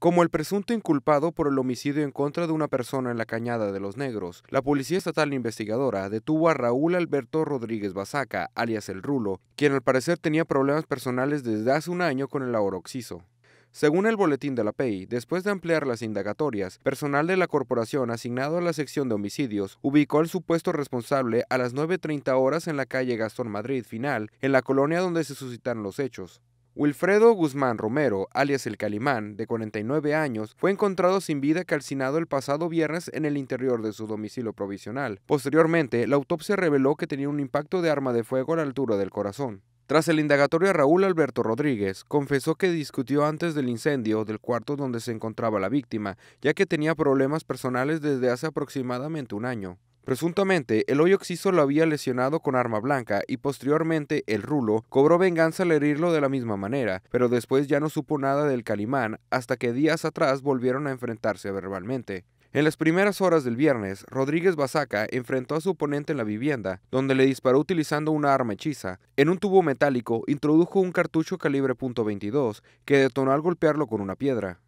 Como el presunto inculpado por el homicidio en contra de una persona en la Cañada de los Negros, la Policía Estatal Investigadora detuvo a Raúl Alberto Rodríguez Basaca, alias El Rulo, quien al parecer tenía problemas personales desde hace un año con el auroxiso. Según el boletín de la PEI, después de ampliar las indagatorias, personal de la corporación asignado a la sección de homicidios ubicó al supuesto responsable a las 9.30 horas en la calle Gastón Madrid Final, en la colonia donde se suscitaron los hechos. Wilfredo Guzmán Romero, alias el Calimán, de 49 años, fue encontrado sin vida calcinado el pasado viernes en el interior de su domicilio provisional. Posteriormente, la autopsia reveló que tenía un impacto de arma de fuego a la altura del corazón. Tras el indagatorio, Raúl Alberto Rodríguez confesó que discutió antes del incendio del cuarto donde se encontraba la víctima, ya que tenía problemas personales desde hace aproximadamente un año. Presuntamente, el hoyo oxiso lo había lesionado con arma blanca y posteriormente el Rulo cobró venganza al herirlo de la misma manera, pero después ya no supo nada del Calimán hasta que días atrás volvieron a enfrentarse verbalmente. En las primeras horas del viernes, Rodríguez Basaca enfrentó a su oponente en la vivienda, donde le disparó utilizando una arma hechiza. En un tubo metálico introdujo un cartucho calibre .22 que detonó al golpearlo con una piedra.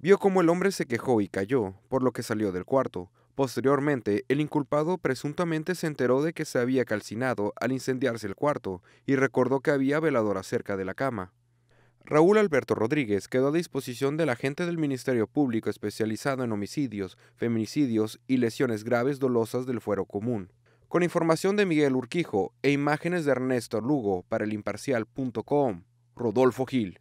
Vio cómo el hombre se quejó y cayó, por lo que salió del cuarto. Posteriormente, el inculpado presuntamente se enteró de que se había calcinado al incendiarse el cuarto y recordó que había veladora cerca de la cama. Raúl Alberto Rodríguez quedó a disposición del agente del Ministerio Público especializado en homicidios, feminicidios y lesiones graves dolosas del fuero común. Con información de Miguel Urquijo e imágenes de Ernesto Lugo para el Rodolfo Gil.